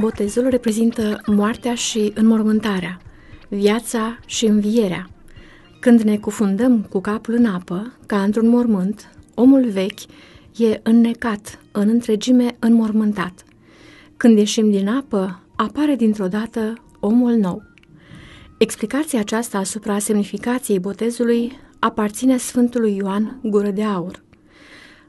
Botezul reprezintă moartea și înmormântarea, viața și învierea. Când ne cufundăm cu capul în apă, ca într-un mormânt, omul vechi e înnecat, în întregime înmormântat. Când ieșim din apă, apare dintr-o dată omul nou. Explicația aceasta asupra semnificației botezului aparține Sfântului Ioan Gură de Aur.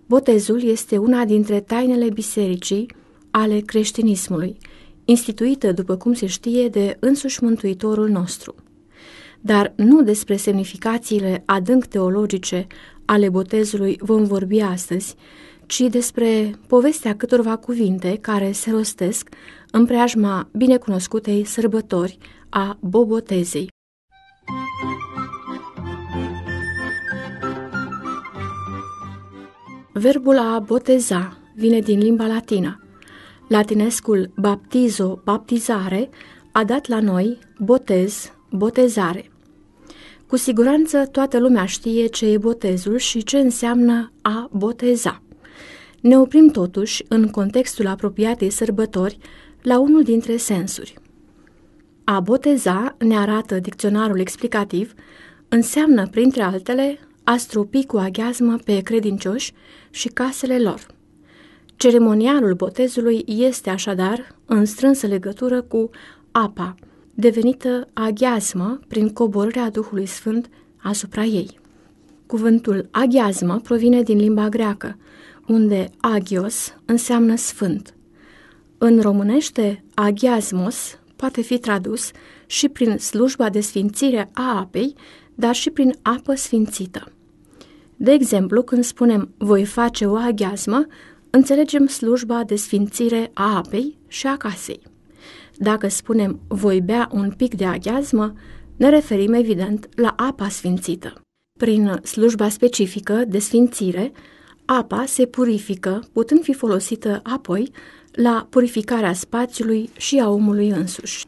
Botezul este una dintre tainele bisericii ale creștinismului – instituită, după cum se știe, de însuși Mântuitorul nostru. Dar nu despre semnificațiile adânc teologice ale botezului vom vorbi astăzi, ci despre povestea câtorva cuvinte care se rostesc în preajma binecunoscutei sărbători a Bobotezei. Verbul a boteza vine din limba latină, Latinescul baptizo, baptizare, a dat la noi botez, botezare. Cu siguranță toată lumea știe ce e botezul și ce înseamnă a boteza. Ne oprim totuși, în contextul apropiatei sărbători, la unul dintre sensuri. A boteza, ne arată dicționarul explicativ, înseamnă, printre altele, a stropi cu aghiazmă pe credincioși și casele lor – Ceremonialul botezului este așadar în strânsă legătură cu apa, devenită aghiazmă prin coborârea Duhului Sfânt asupra ei. Cuvântul aghiazmă provine din limba greacă, unde agios înseamnă sfânt. În românește, aghiazmos poate fi tradus și prin slujba de sfințire a apei, dar și prin apă sfințită. De exemplu, când spunem voi face o aghiazmă, înțelegem slujba de sfințire a apei și a casei. Dacă spunem voi bea un pic de aghiazmă, ne referim evident la apa sfințită. Prin slujba specifică de sfințire, apa se purifică, putând fi folosită apoi la purificarea spațiului și a omului însuși.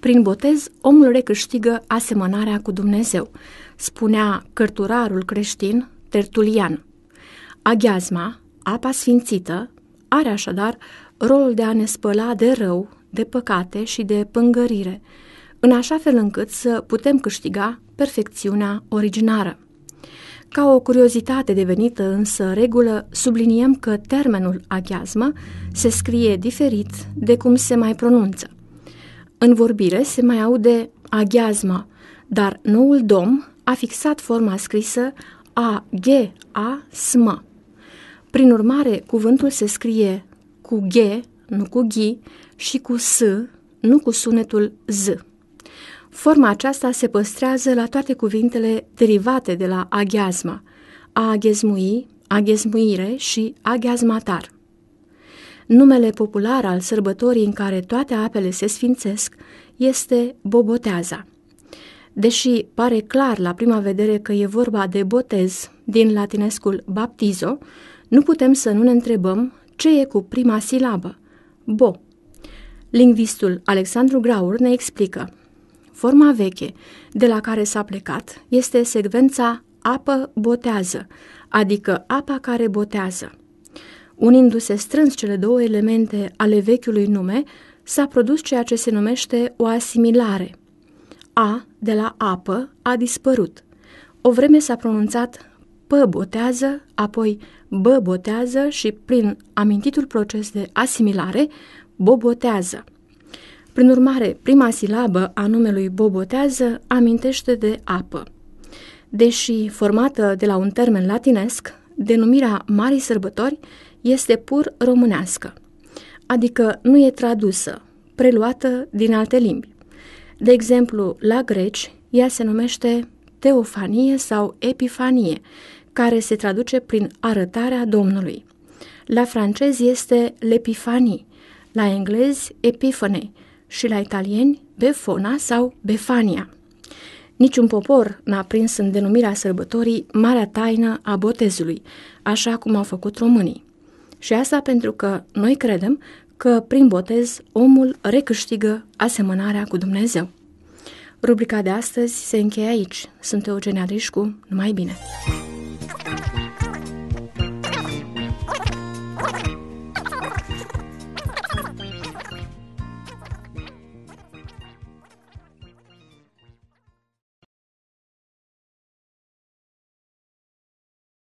Prin botez, omul recâștigă asemănarea cu Dumnezeu, spunea cărturarul creștin Tertulian. Aghiazma, Apa sfințită are așadar rolul de a ne spăla de rău, de păcate și de pângărire, în așa fel încât să putem câștiga perfecțiunea originară. Ca o curiozitate devenită însă regulă, subliniem că termenul aghiazmă se scrie diferit de cum se mai pronunță. În vorbire se mai aude aghiazmă, dar noul dom a fixat forma scrisă a g a s -m, prin urmare, cuvântul se scrie cu G, nu cu G, și cu S, nu cu sunetul Z. Forma aceasta se păstrează la toate cuvintele derivate de la aghiazma, a aghezmui, aghezmuire și aghiazmatar. Numele popular al sărbătorii în care toate apele se sfințesc este Boboteaza. Deși pare clar la prima vedere că e vorba de botez din latinescul baptizo, nu putem să nu ne întrebăm ce e cu prima silabă, bo. Lingvistul Alexandru Graur ne explică. Forma veche de la care s-a plecat este secvența apă botează, adică apa care botează. Unindu-se strâns cele două elemente ale vechiului nume, s-a produs ceea ce se numește o asimilare. A de la apă a dispărut. O vreme s-a pronunțat păbotează, apoi băbotează și prin amintitul proces de asimilare, bobotează. Prin urmare, prima silabă a numelui bobotează amintește de apă. Deși formată de la un termen latinesc, denumirea Marii Sărbători este pur românească, adică nu e tradusă, preluată din alte limbi. De exemplu, la greci, ea se numește teofanie sau epifanie, care se traduce prin arătarea Domnului. La francez este l'epifanie, la englezi epifane și la italieni befona sau befania. Niciun popor n-a prins în denumirea sărbătorii marea taină a botezului, așa cum au făcut românii. Și asta pentru că noi credem că prin botez omul recâștigă asemănarea cu Dumnezeu. Rubrica de astăzi se încheie aici. Sunt Eugenia Drișcu, numai bine!